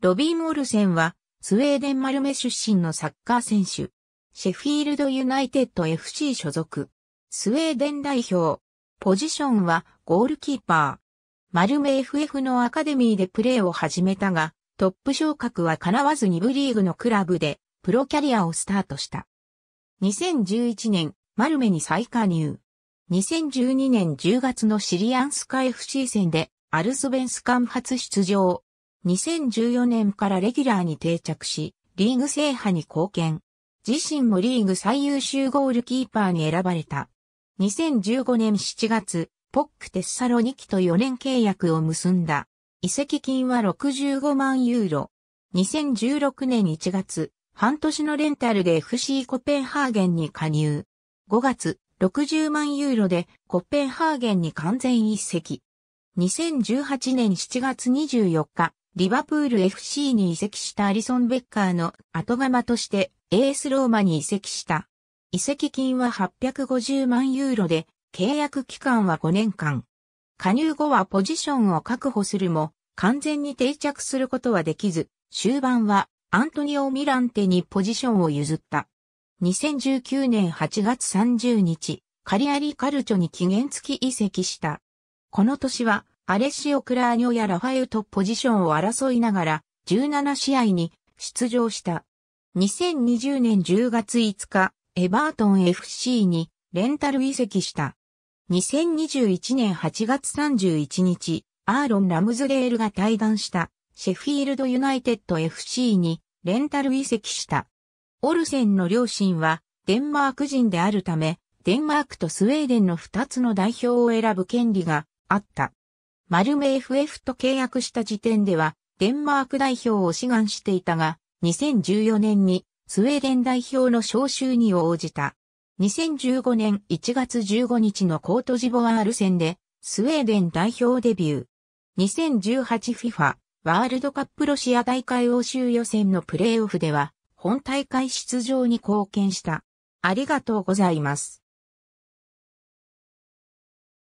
ロビン・オルセンは、スウェーデン・マルメ出身のサッカー選手。シェフィールド・ユナイテッド FC 所属。スウェーデン代表。ポジションはゴールキーパー。マルメ FF のアカデミーでプレーを始めたが、トップ昇格は叶わず2部リーグのクラブで、プロキャリアをスタートした。2011年、マルメに再加入。2012年10月のシリアンスカ FC 戦で、アルスベンスカン初出場。2014年からレギュラーに定着し、リーグ制覇に貢献。自身もリーグ最優秀ゴールキーパーに選ばれた。2015年7月、ポックテッサロニキと4年契約を結んだ。移籍金は65万ユーロ。2016年1月、半年のレンタルで FC コペンハーゲンに加入。5月、60万ユーロでコペンハーゲンに完全移籍。2018年7月24日、リバプール FC に移籍したアリソン・ベッカーの後釜としてエースローマに移籍した。移籍金は850万ユーロで、契約期間は5年間。加入後はポジションを確保するも、完全に定着することはできず、終盤はアントニオ・ミランテにポジションを譲った。2019年8月30日、カリアリ・カルチョに期限付き移籍した。この年はアレシオ・クラーニョやラファエウとポジションを争いながら、17試合に出場した。2020年10月5日、エバートン FC にレンタル移籍した。2021年8月31日、アーロン・ラムズレールが対談したシェフィールド・ユナイテッド FC にレンタル移籍した。オルセンの両親はデンマーク人であるため、デンマークとスウェーデンの2つの代表を選ぶ権利があった。マルメ FF と契約した時点では、デンマーク代表を志願していたが、2014年にスウェーデン代表の招集に応じた。2015年1月15日のコートジボワール戦で、スウェーデン代表デビュー。2018FIFA ワールドカップロシア大会欧州予選のプレーオフでは、本大会出場に貢献した。ありがとうございます。